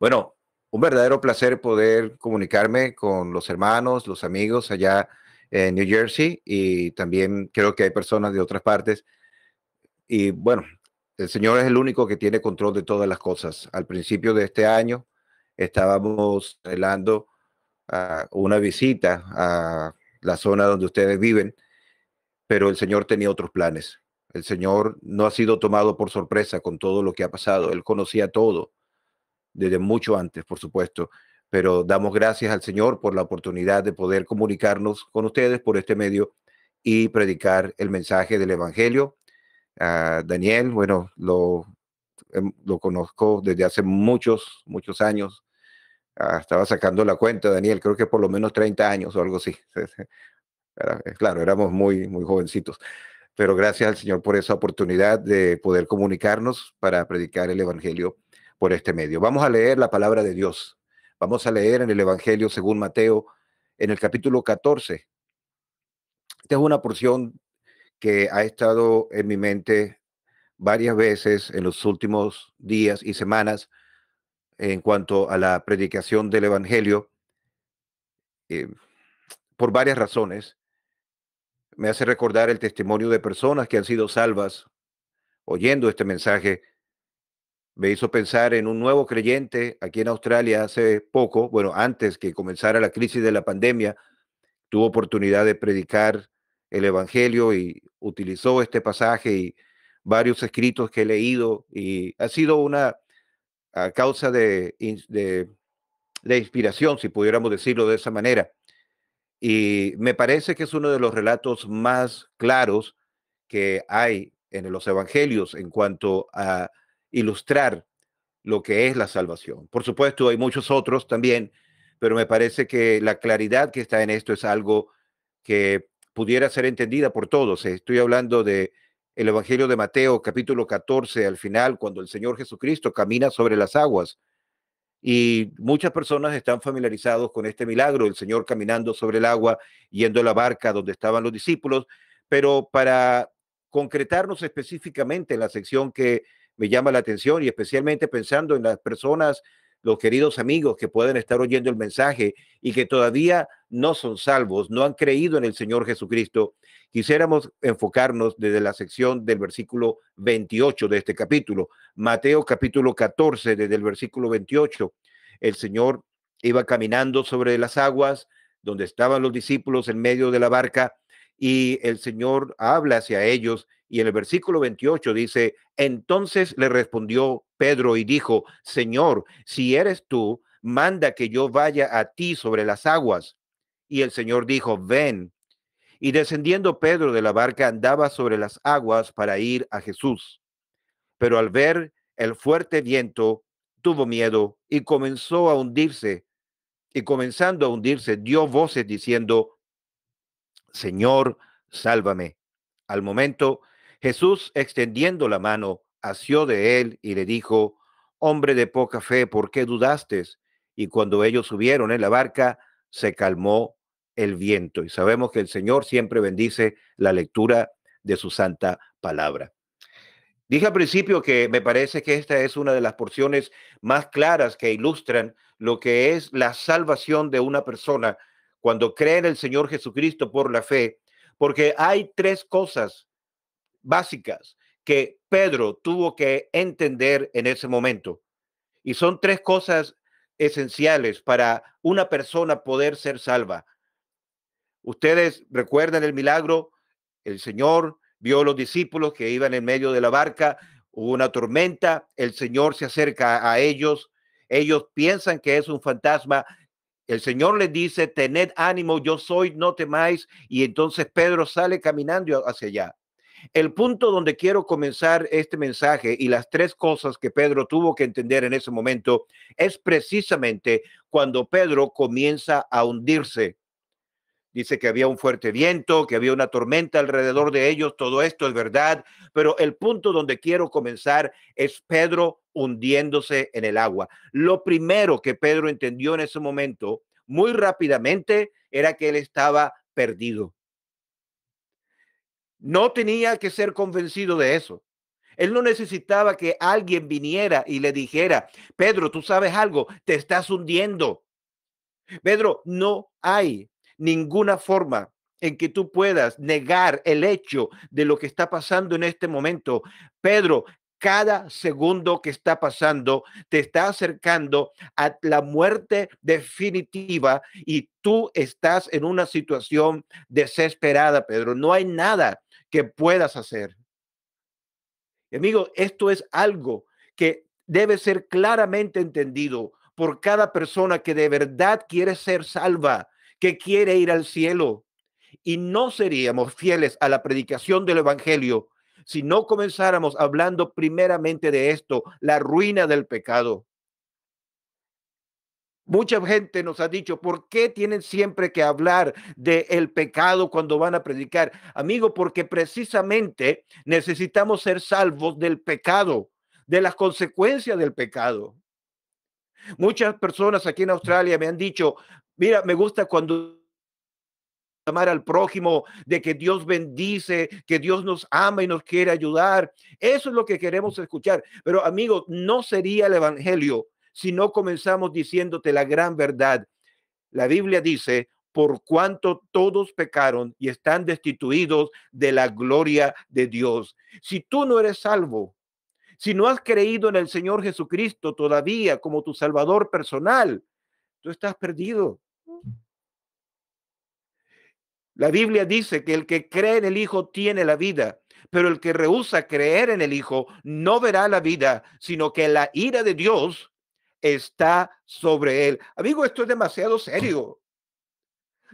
Bueno, un verdadero placer poder comunicarme con los hermanos, los amigos allá en New Jersey y también creo que hay personas de otras partes. Y bueno, el Señor es el único que tiene control de todas las cosas. Al principio de este año estábamos helando ah, una visita a la zona donde ustedes viven, pero el Señor tenía otros planes. El Señor no ha sido tomado por sorpresa con todo lo que ha pasado. Él conocía todo desde mucho antes, por supuesto. Pero damos gracias al Señor por la oportunidad de poder comunicarnos con ustedes por este medio y predicar el mensaje del Evangelio. Daniel, bueno, lo, conozco desde hace muchos, muchos años. Ah, estaba sacando la cuenta, Daniel, creo que por lo menos 30 años o algo así. Eh, claro, éramos muy, muy jovencitos. Pero gracias al Señor por esa oportunidad de poder comunicarnos para predicar el Evangelio por este medio. Vamos a leer la palabra de Dios. Vamos a leer en el Evangelio según Mateo, en el capítulo 14. Esta es una porción que ha estado en mi mente varias veces en los últimos días y semanas en cuanto a la predicación del Evangelio, eh, por varias razones. Me hace recordar el testimonio de personas que han sido salvas oyendo este mensaje me hizo pensar en un nuevo creyente aquí en Australia hace poco, bueno, antes que comenzara la crisis de la pandemia, tuvo oportunidad de predicar el Evangelio y utilizó este pasaje y varios escritos que he leído y ha sido una causa de, de, de inspiración, si pudiéramos decirlo de esa manera. Y me parece que es uno de los relatos más claros que hay en los evangelios en cuanto a ilustrar lo que es la salvación. Por supuesto, hay muchos otros también, pero me parece que la claridad que está en esto es algo que pudiera ser entendida por todos. Estoy hablando de el Evangelio de Mateo, capítulo 14, al final, cuando el Señor Jesucristo camina sobre las aguas. Y muchas personas están familiarizados con este milagro, el Señor caminando sobre el agua, yendo a la barca donde estaban los discípulos, pero para concretarnos específicamente en la sección que me llama la atención y especialmente pensando en las personas, los queridos amigos que pueden estar oyendo el mensaje y que todavía no son salvos, no han creído en el Señor Jesucristo. Quisiéramos enfocarnos desde la sección del versículo 28 de este capítulo, Mateo capítulo 14, desde el versículo 28. El Señor iba caminando sobre las aguas donde estaban los discípulos en medio de la barca y el Señor habla hacia ellos y en el versículo 28 dice, entonces le respondió Pedro y dijo, Señor, si eres tú, manda que yo vaya a ti sobre las aguas. Y el Señor dijo, ven. Y descendiendo Pedro de la barca andaba sobre las aguas para ir a Jesús. Pero al ver el fuerte viento, tuvo miedo y comenzó a hundirse. Y comenzando a hundirse, dio voces diciendo, Señor, sálvame. Al momento Jesús, extendiendo la mano, asió de él y le dijo, Hombre de poca fe, ¿por qué dudaste? Y cuando ellos subieron en la barca, se calmó el viento. Y sabemos que el Señor siempre bendice la lectura de su santa palabra. Dije al principio que me parece que esta es una de las porciones más claras que ilustran lo que es la salvación de una persona cuando cree en el Señor Jesucristo por la fe, porque hay tres cosas básicas que Pedro tuvo que entender en ese momento. Y son tres cosas esenciales para una persona poder ser salva. Ustedes recuerdan el milagro, el Señor vio los discípulos que iban en medio de la barca, hubo una tormenta, el Señor se acerca a ellos, ellos piensan que es un fantasma, el Señor les dice, tened ánimo, yo soy, no temáis, y entonces Pedro sale caminando hacia allá. El punto donde quiero comenzar este mensaje y las tres cosas que Pedro tuvo que entender en ese momento es precisamente cuando Pedro comienza a hundirse. Dice que había un fuerte viento, que había una tormenta alrededor de ellos, todo esto es verdad, pero el punto donde quiero comenzar es Pedro hundiéndose en el agua. Lo primero que Pedro entendió en ese momento, muy rápidamente, era que él estaba perdido. No tenía que ser convencido de eso. Él no necesitaba que alguien viniera y le dijera, Pedro, tú sabes algo, te estás hundiendo. Pedro, no hay ninguna forma en que tú puedas negar el hecho de lo que está pasando en este momento. Pedro, cada segundo que está pasando te está acercando a la muerte definitiva y tú estás en una situación desesperada, Pedro. No hay nada que puedas hacer. amigo, esto es algo que debe ser claramente entendido por cada persona que de verdad quiere ser salva, que quiere ir al cielo. Y no seríamos fieles a la predicación del Evangelio si no comenzáramos hablando primeramente de esto, la ruina del pecado. Mucha gente nos ha dicho, ¿por qué tienen siempre que hablar del el pecado cuando van a predicar? Amigo, porque precisamente necesitamos ser salvos del pecado, de las consecuencias del pecado. Muchas personas aquí en Australia me han dicho, mira, me gusta cuando amar al prójimo, de que Dios bendice, que Dios nos ama y nos quiere ayudar. Eso es lo que queremos escuchar. Pero amigo, no sería el Evangelio si no comenzamos diciéndote la gran verdad. La Biblia dice, por cuanto todos pecaron y están destituidos de la gloria de Dios. Si tú no eres salvo, si no has creído en el Señor Jesucristo todavía como tu Salvador personal, tú estás perdido. La Biblia dice que el que cree en el Hijo tiene la vida, pero el que rehúsa creer en el Hijo no verá la vida, sino que la ira de Dios está sobre él. Amigo, esto es demasiado serio.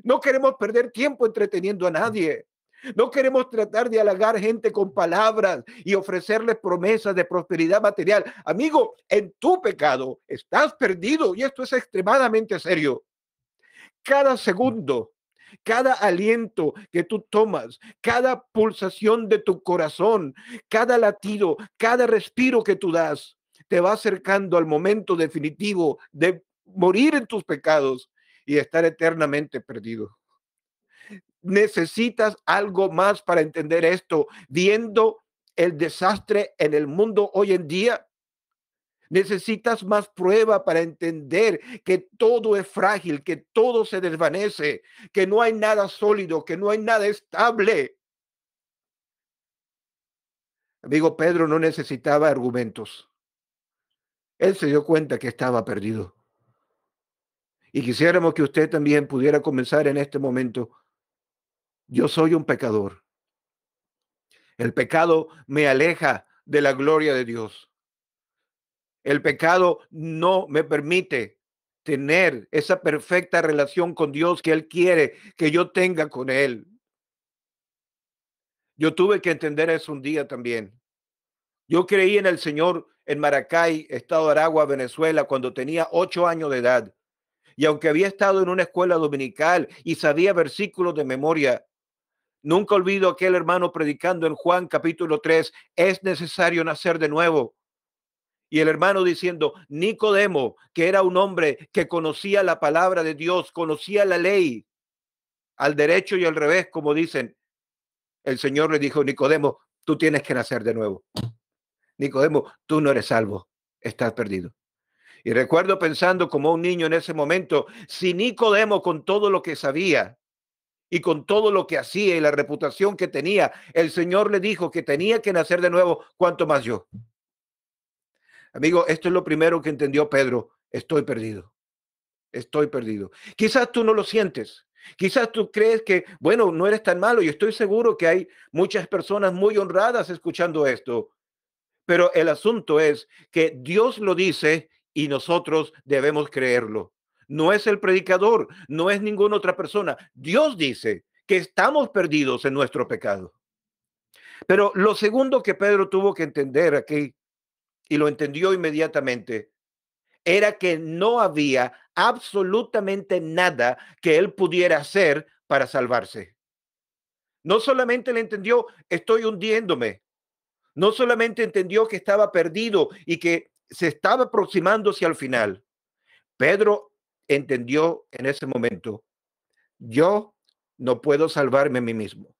No queremos perder tiempo entreteniendo a nadie. No queremos tratar de halagar gente con palabras y ofrecerles promesas de prosperidad material. Amigo, en tu pecado estás perdido y esto es extremadamente serio. Cada mm. segundo, cada aliento que tú tomas, cada pulsación de tu corazón, cada latido, cada respiro que tú das, te va acercando al momento definitivo de morir en tus pecados y estar eternamente perdido. Necesitas algo más para entender esto, viendo el desastre en el mundo hoy en día. Necesitas más prueba para entender que todo es frágil, que todo se desvanece, que no hay nada sólido, que no hay nada estable. Amigo Pedro no necesitaba argumentos. Él se dio cuenta que estaba perdido. Y quisiéramos que usted también pudiera comenzar en este momento. Yo soy un pecador. El pecado me aleja de la gloria de Dios. El pecado no me permite tener esa perfecta relación con Dios que Él quiere que yo tenga con Él. Yo tuve que entender eso un día también. Yo creí en el Señor en Maracay, Estado Aragua, Venezuela, cuando tenía ocho años de edad. Y aunque había estado en una escuela dominical y sabía versículos de memoria, nunca olvido aquel hermano predicando en Juan capítulo 3, es necesario nacer de nuevo. Y el hermano diciendo, Nicodemo, que era un hombre que conocía la palabra de Dios, conocía la ley, al derecho y al revés, como dicen, el Señor le dijo, Nicodemo, tú tienes que nacer de nuevo. Nicodemo, tú no eres salvo, estás perdido. Y recuerdo pensando como un niño en ese momento, si Nicodemo con todo lo que sabía y con todo lo que hacía y la reputación que tenía, el Señor le dijo que tenía que nacer de nuevo, cuanto más yo. Amigo, esto es lo primero que entendió Pedro, estoy perdido, estoy perdido. Quizás tú no lo sientes, Quizás tú crees que, bueno, no eres tan malo y estoy seguro que hay muchas personas muy honradas escuchando esto, pero el asunto es que Dios lo dice y nosotros debemos creerlo. No es el predicador, no es ninguna otra persona. Dios dice que estamos perdidos en nuestro pecado. Pero lo segundo que Pedro tuvo que entender aquí, y lo entendió inmediatamente, era que no había absolutamente nada que él pudiera hacer para salvarse. No solamente le entendió, estoy hundiéndome, no solamente entendió que estaba perdido y que se estaba hacia el final. Pedro entendió en ese momento, yo no puedo salvarme a mí mismo.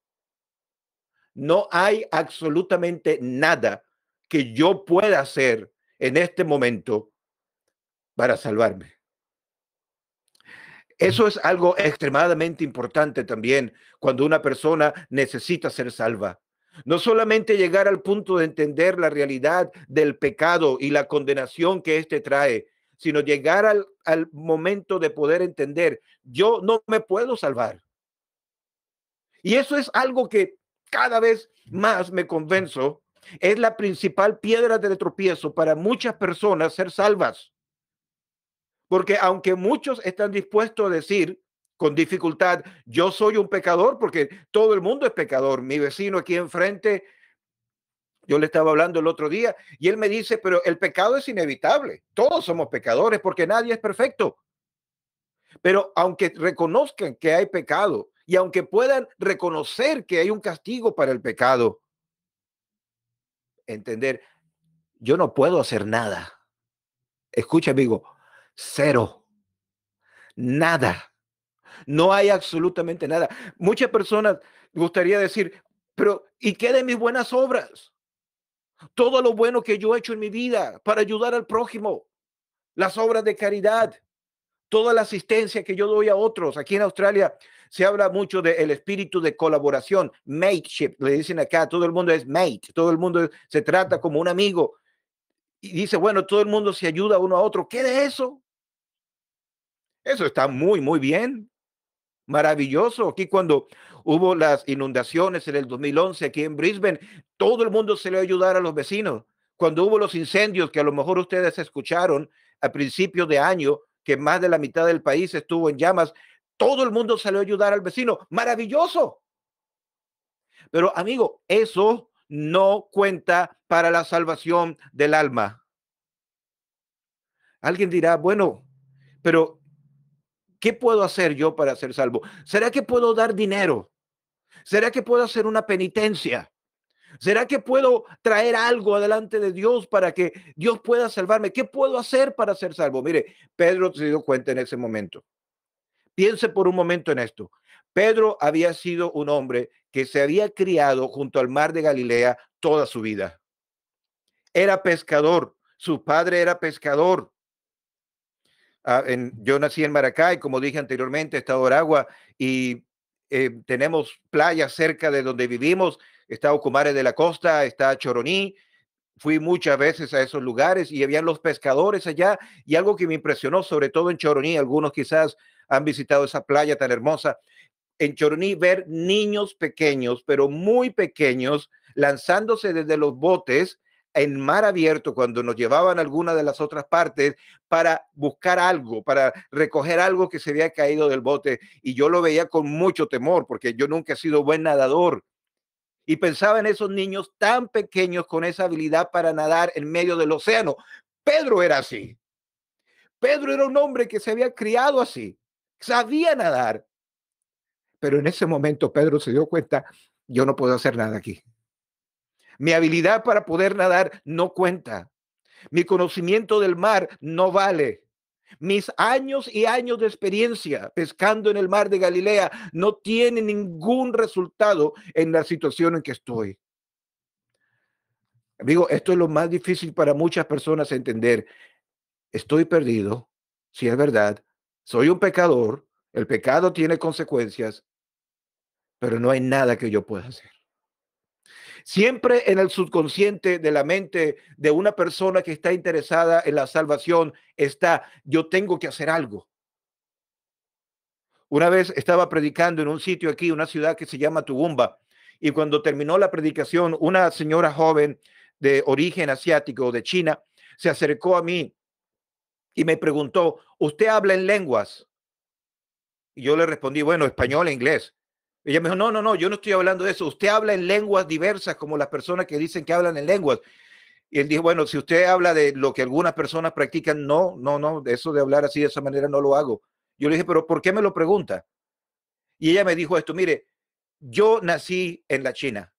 No hay absolutamente nada que yo pueda hacer en este momento para salvarme. Eso es algo extremadamente importante también cuando una persona necesita ser salva. No solamente llegar al punto de entender la realidad del pecado y la condenación que éste trae, sino llegar al, al momento de poder entender, yo no me puedo salvar. Y eso es algo que cada vez más me convenzo, es la principal piedra de tropiezo para muchas personas ser salvas. Porque aunque muchos están dispuestos a decir, con dificultad. Yo soy un pecador porque todo el mundo es pecador. Mi vecino aquí enfrente, yo le estaba hablando el otro día y él me dice, pero el pecado es inevitable. Todos somos pecadores porque nadie es perfecto. Pero aunque reconozcan que hay pecado y aunque puedan reconocer que hay un castigo para el pecado, entender, yo no puedo hacer nada. Escucha, amigo, cero, nada no hay absolutamente nada. Muchas personas gustaría decir, pero ¿y qué de mis buenas obras? Todo lo bueno que yo he hecho en mi vida para ayudar al prójimo, las obras de caridad, toda la asistencia que yo doy a otros. Aquí en Australia se habla mucho del el espíritu de colaboración, mateship, le dicen acá, todo el mundo es mate, todo el mundo se trata como un amigo. Y dice, bueno, todo el mundo se ayuda uno a otro. ¿Qué de eso? Eso está muy, muy bien. Maravilloso. Aquí cuando hubo las inundaciones en el 2011 aquí en Brisbane, todo el mundo se le ayudar a los vecinos. Cuando hubo los incendios que a lo mejor ustedes escucharon a principios de año, que más de la mitad del país estuvo en llamas, todo el mundo salió a ayudar al vecino. Maravilloso. Pero amigo, eso no cuenta para la salvación del alma. Alguien dirá, bueno, pero ¿Qué puedo hacer yo para ser salvo? ¿Será que puedo dar dinero? ¿Será que puedo hacer una penitencia? ¿Será que puedo traer algo adelante de Dios para que Dios pueda salvarme? ¿Qué puedo hacer para ser salvo? Mire, Pedro se dio cuenta en ese momento. Piense por un momento en esto. Pedro había sido un hombre que se había criado junto al mar de Galilea toda su vida. Era pescador, su padre era pescador. Ah, yo nací en Maracay, como dije anteriormente, estado Aragua, y eh, tenemos playas cerca de donde vivimos, está Ocumare de la Costa, está Choroní, fui muchas veces a esos lugares y habían los pescadores allá, y algo que me impresionó, sobre todo en Choroní, algunos quizás han visitado esa playa tan hermosa, en Choroní ver niños pequeños, pero muy pequeños, lanzándose desde los botes en mar abierto cuando nos llevaban a alguna de las otras partes para buscar algo, para recoger algo que se había caído del bote. Y yo lo veía con mucho temor porque yo nunca he sido buen nadador. Y pensaba en esos niños tan pequeños con esa habilidad para nadar en medio del océano. Pedro era así. Pedro era un hombre que se había criado así, sabía nadar. Pero en ese momento Pedro se dio cuenta, yo no puedo hacer nada aquí. Mi habilidad para poder nadar no cuenta. Mi conocimiento del mar no vale. Mis años y años de experiencia pescando en el mar de Galilea no tienen ningún resultado en la situación en que estoy. Amigo, esto es lo más difícil para muchas personas entender. Estoy perdido, si es verdad, soy un pecador, el pecado tiene consecuencias, pero no hay nada que yo pueda hacer. Siempre en el subconsciente de la mente de una persona que está interesada en la salvación está, yo tengo que hacer algo. Una vez estaba predicando en un sitio aquí, una ciudad que se llama Tugumba, y cuando terminó la predicación, una señora joven de origen asiático de China se acercó a mí y me preguntó, ¿usted habla en lenguas? Y yo le respondí, bueno, español e inglés. Ella me dijo, no, no, no, yo no estoy hablando de eso. Usted habla en lenguas diversas, como las personas que dicen que hablan en lenguas. Y él dijo, bueno, si usted habla de lo que algunas personas practican, no, no, no, eso de hablar así de esa manera no lo hago. Yo le dije, pero ¿por qué me lo pregunta? Y ella me dijo esto, mire, yo nací en la China,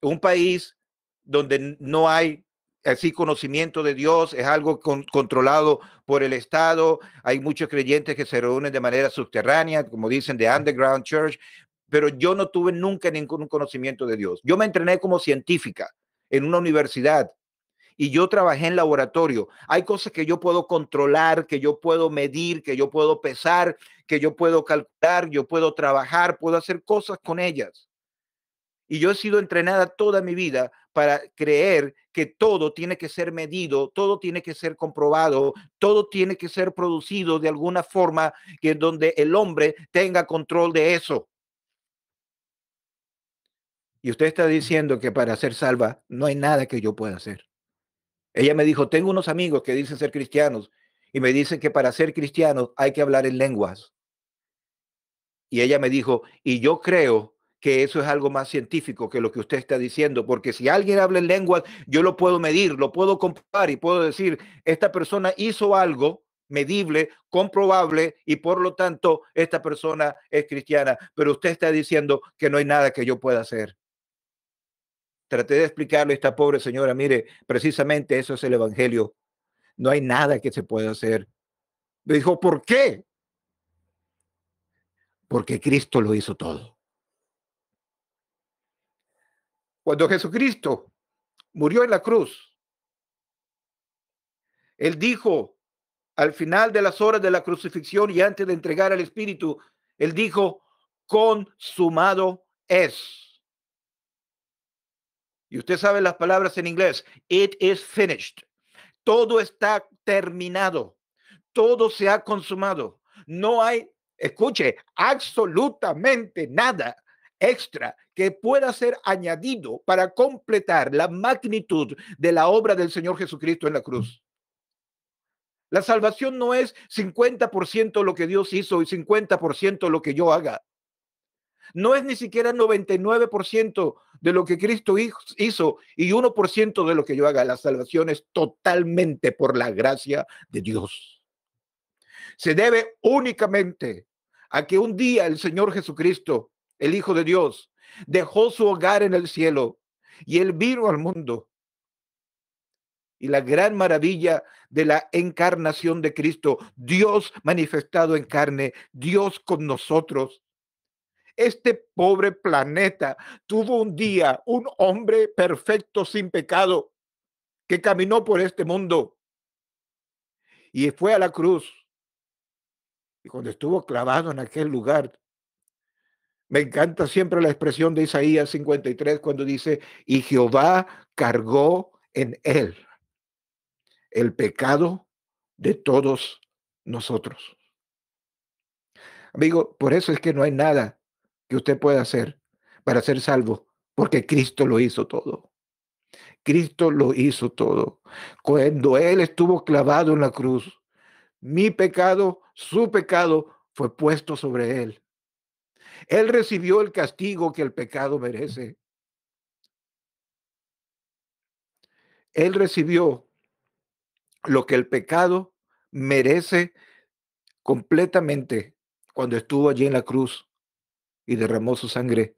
un país donde no hay así conocimiento de Dios, es algo controlado por el Estado. Hay muchos creyentes que se reúnen de manera subterránea, como dicen, de underground church, pero yo no tuve nunca ningún conocimiento de Dios. Yo me entrené como científica en una universidad y yo trabajé en laboratorio. Hay cosas que yo puedo controlar, que yo puedo medir, que yo puedo pesar, que yo puedo calcular, yo puedo trabajar, puedo hacer cosas con ellas. Y yo he sido entrenada toda mi vida para creer que todo tiene que ser medido, todo tiene que ser comprobado, todo tiene que ser producido de alguna forma que donde el hombre tenga control de eso. Y usted está diciendo que para ser salva no hay nada que yo pueda hacer. Ella me dijo, tengo unos amigos que dicen ser cristianos y me dicen que para ser cristianos hay que hablar en lenguas. Y ella me dijo, y yo creo que eso es algo más científico que lo que usted está diciendo, porque si alguien habla en lenguas, yo lo puedo medir, lo puedo comprobar y puedo decir, esta persona hizo algo medible, comprobable, y por lo tanto esta persona es cristiana, pero usted está diciendo que no hay nada que yo pueda hacer. Traté de explicarle a esta pobre señora, mire, precisamente eso es el Evangelio. No hay nada que se pueda hacer. Me dijo, ¿por qué? Porque Cristo lo hizo todo. Cuando Jesucristo murió en la cruz, Él dijo al final de las horas de la crucifixión y antes de entregar al Espíritu, Él dijo, consumado es. Y usted sabe las palabras en inglés. It is finished. Todo está terminado. Todo se ha consumado. No hay, escuche, absolutamente nada extra que pueda ser añadido para completar la magnitud de la obra del Señor Jesucristo en la cruz. La salvación no es 50% lo que Dios hizo y 50% lo que yo haga. No es ni siquiera 99% de lo que Cristo hizo y 1% de lo que yo haga. La salvación es totalmente por la gracia de Dios. Se debe únicamente a que un día el Señor Jesucristo, el Hijo de Dios, dejó su hogar en el cielo y él vino al mundo. Y la gran maravilla de la encarnación de Cristo, Dios manifestado en carne, Dios con nosotros, este pobre planeta tuvo un día un hombre perfecto sin pecado que caminó por este mundo y fue a la cruz. Y cuando estuvo clavado en aquel lugar, me encanta siempre la expresión de Isaías 53 cuando dice, y Jehová cargó en él el pecado de todos nosotros. Amigo, por eso es que no hay nada que usted puede hacer para ser salvo, porque Cristo lo hizo todo. Cristo lo hizo todo. Cuando Él estuvo clavado en la cruz, mi pecado, su pecado, fue puesto sobre Él. Él recibió el castigo que el pecado merece. Él recibió lo que el pecado merece completamente cuando estuvo allí en la cruz y derramó su sangre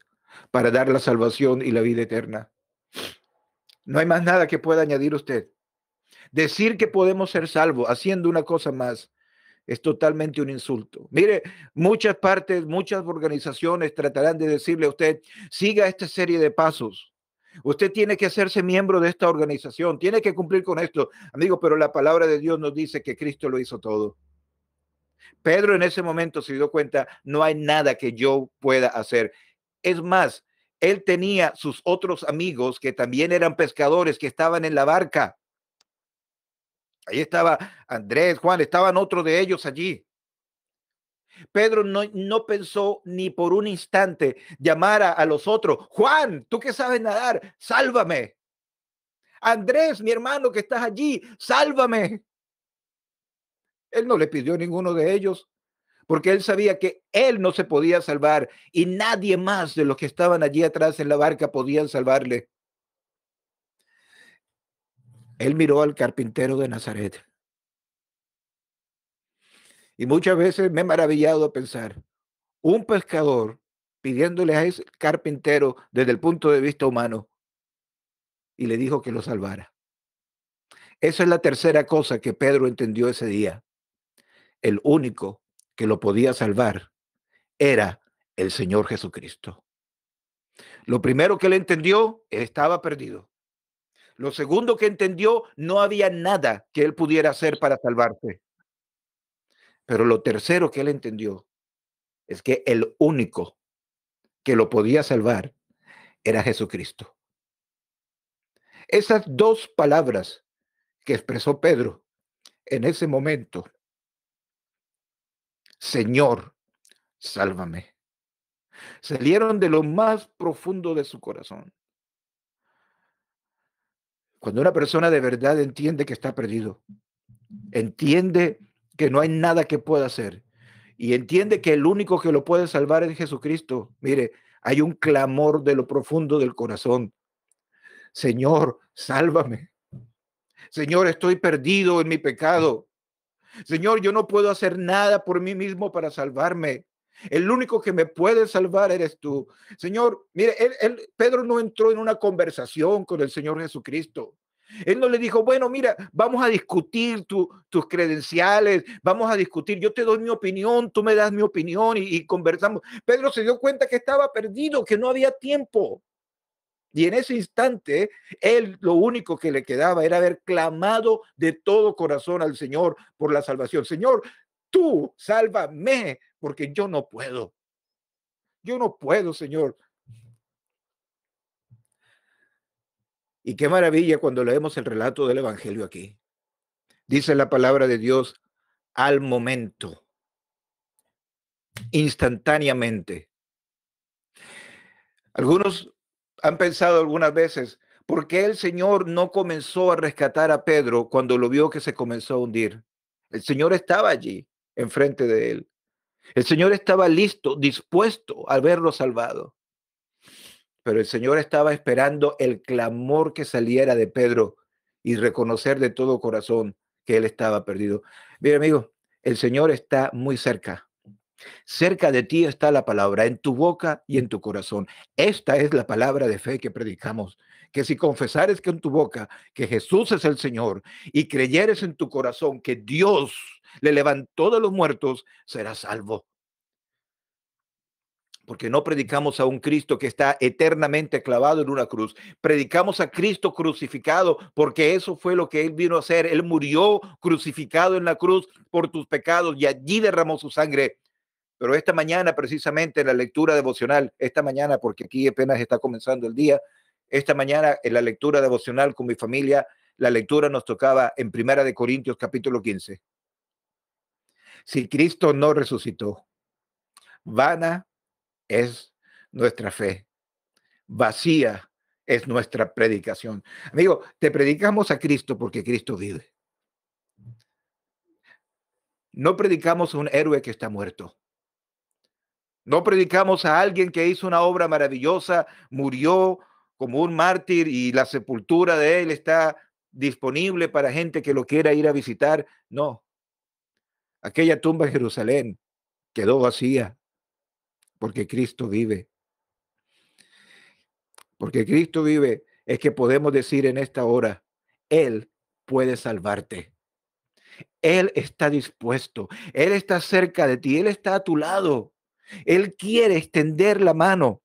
para dar la salvación y la vida eterna. No hay más nada que pueda añadir usted. Decir que podemos ser salvos haciendo una cosa más es totalmente un insulto. Mire, muchas partes, muchas organizaciones tratarán de decirle a usted, siga esta serie de pasos. Usted tiene que hacerse miembro de esta organización, tiene que cumplir con esto. Amigo, pero la palabra de Dios nos dice que Cristo lo hizo todo. Pedro en ese momento se dio cuenta, no hay nada que yo pueda hacer. Es más, él tenía sus otros amigos que también eran pescadores que estaban en la barca. Ahí estaba Andrés, Juan, estaban otros de ellos allí. Pedro no, no, pensó ni por un instante llamar a, a los otros. Juan, tú que sabes nadar, sálvame. Andrés, mi hermano que estás allí, sálvame. Él no le pidió ninguno de ellos, porque él sabía que él no se podía salvar y nadie más de los que estaban allí atrás en la barca podían salvarle. Él miró al carpintero de Nazaret. Y muchas veces me he maravillado a pensar, un pescador pidiéndole a ese carpintero desde el punto de vista humano y le dijo que lo salvara. Esa es la tercera cosa que Pedro entendió ese día el único que lo podía salvar era el Señor Jesucristo. Lo primero que él entendió, estaba perdido. Lo segundo que entendió, no había nada que él pudiera hacer para salvarse. Pero lo tercero que él entendió es que el único que lo podía salvar era Jesucristo. Esas dos palabras que expresó Pedro en ese momento Señor, sálvame. Salieron de lo más profundo de su corazón. Cuando una persona de verdad entiende que está perdido, entiende que no hay nada que pueda hacer y entiende que el único que lo puede salvar es Jesucristo, mire, hay un clamor de lo profundo del corazón. Señor, sálvame. Señor, estoy perdido en mi pecado. Señor, yo no puedo hacer nada por mí mismo para salvarme. El único que me puede salvar eres tú. Señor, mire, él, Pedro no entró en una conversación con el Señor Jesucristo. Él no le dijo, bueno, mira, vamos a discutir tus credenciales, vamos a discutir, yo te doy mi opinión, tú me das mi opinión y, y conversamos. Pedro se dio cuenta que estaba perdido, que no había tiempo. Y en ese instante, él lo único que le quedaba era haber clamado de todo corazón al Señor por la salvación. Señor, tú sálvame, porque yo no puedo. Yo no puedo, Señor. Y qué maravilla cuando leemos el relato del Evangelio aquí. Dice la palabra de Dios al momento, instantáneamente. Algunos han pensado algunas veces, ¿por qué el Señor no comenzó a rescatar a Pedro cuando lo vio que se comenzó a hundir? El Señor estaba allí, enfrente de él. El Señor estaba listo, dispuesto a verlo salvado. Pero el Señor estaba esperando el clamor que saliera de Pedro y reconocer de todo corazón que él estaba perdido. Mira, amigo, el Señor está muy cerca. Cerca de ti está la palabra, en tu boca y en tu corazón. Esta es la palabra de fe que predicamos, que si confesares en tu boca que Jesús es el Señor y creyeres en tu corazón que Dios le levantó de los muertos, serás salvo. Porque no predicamos a un Cristo que está eternamente clavado en una cruz. Predicamos a Cristo crucificado porque eso fue lo que Él vino a hacer. Él murió crucificado en la cruz por tus pecados y allí derramó su sangre pero esta mañana, precisamente, en la lectura devocional, esta mañana, porque aquí apenas está comenzando el día, esta mañana en la lectura devocional con mi familia, la lectura nos tocaba en Primera de Corintios capítulo 15. Si Cristo no resucitó, vana es nuestra fe, vacía es nuestra predicación. Amigo, te predicamos a Cristo porque Cristo vive. No predicamos a un héroe que está muerto. No predicamos a alguien que hizo una obra maravillosa, murió como un mártir y la sepultura de él está disponible para gente que lo quiera ir a visitar. No. Aquella tumba en Jerusalén quedó vacía porque Cristo vive. Porque Cristo vive es que podemos decir en esta hora, Él puede salvarte. Él está dispuesto, Él está cerca de ti, Él está a tu lado. Él quiere extender la mano,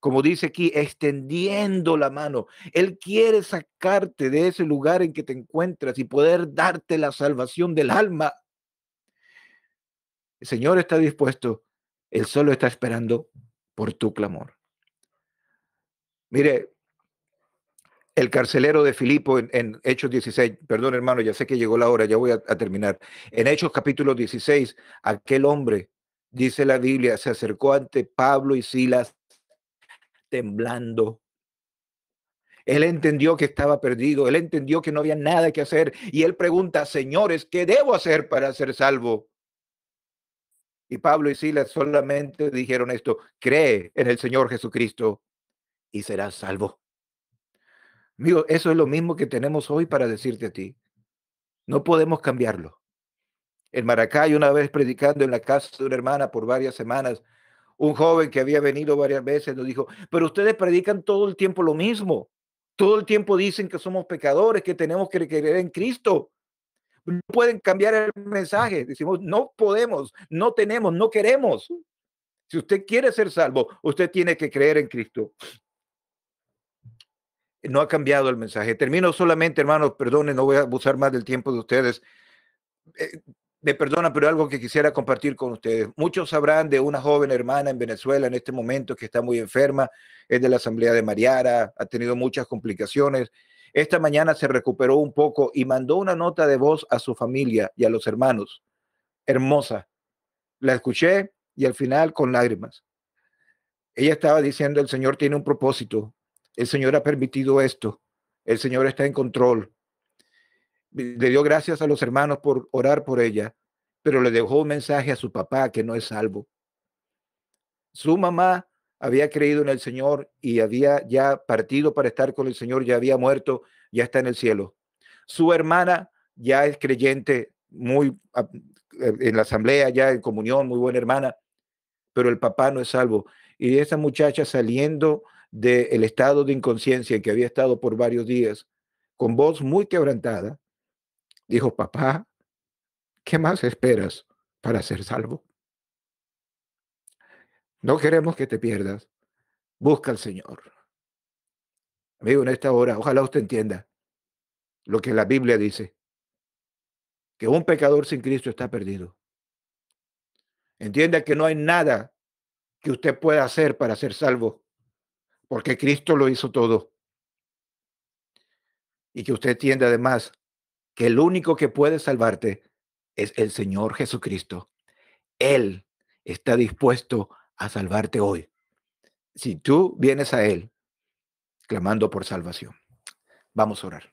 como dice aquí, extendiendo la mano. Él quiere sacarte de ese lugar en que te encuentras y poder darte la salvación del alma. El Señor está dispuesto, Él solo está esperando por tu clamor. Mire, el carcelero de Filipo en, Hechos 16, perdón hermano, ya sé que llegó la hora, ya voy a, a terminar. En Hechos capítulo 16, aquel hombre dice la Biblia, se acercó ante Pablo y Silas temblando. Él entendió que estaba perdido, él entendió que no había nada que hacer y él pregunta, señores, ¿qué debo hacer para ser salvo? Y Pablo y Silas solamente dijeron esto, cree en el Señor Jesucristo y serás salvo. Amigo, eso es lo mismo que tenemos hoy para decirte a ti. No podemos cambiarlo en Maracay, una vez predicando en la casa de una hermana por varias semanas, un joven que había venido varias veces nos dijo, pero ustedes predican todo el tiempo lo mismo, todo el tiempo dicen que somos pecadores, que tenemos que creer en Cristo. No pueden cambiar el mensaje. Decimos, no podemos, no tenemos, no queremos. Si usted quiere ser salvo, usted tiene que creer en Cristo. No ha cambiado el mensaje. Termino solamente, hermanos, perdone, no voy a abusar más del tiempo de ustedes. Eh, me perdona, pero algo que quisiera compartir con ustedes. Muchos sabrán de una joven hermana en Venezuela en este momento que está muy enferma, es de la Asamblea de Mariara, ha tenido muchas complicaciones. Esta mañana se recuperó un poco y mandó una nota de voz a su familia y a los hermanos. Hermosa. La escuché y al final con lágrimas. Ella estaba diciendo, el Señor tiene un propósito, el Señor ha permitido esto, el Señor está en control, le dio gracias a los hermanos por orar por ella, pero le dejó un mensaje a su papá que no es salvo. Su mamá había creído en el Señor y había ya partido para estar con el Señor, ya había muerto, ya está en el cielo. Su hermana ya es creyente, muy eh, en la asamblea, ya en comunión, muy buena hermana, pero el papá no es salvo. Y esa muchacha saliendo del estado de inconsciencia en que había estado por varios días, con voz muy quebrantada, dijo, papá, ¿qué más esperas para ser salvo? No queremos que te pierdas. Busca al Señor. Amigo, en esta hora, ojalá usted entienda lo que la Biblia dice, que un pecador sin Cristo está perdido. Entienda que no hay nada que usted pueda hacer para ser salvo, porque Cristo lo hizo todo. Y que usted entienda además que el único que puede salvarte es el Señor Jesucristo. Él está dispuesto a salvarte hoy, si tú vienes a Él clamando por salvación. Vamos a orar.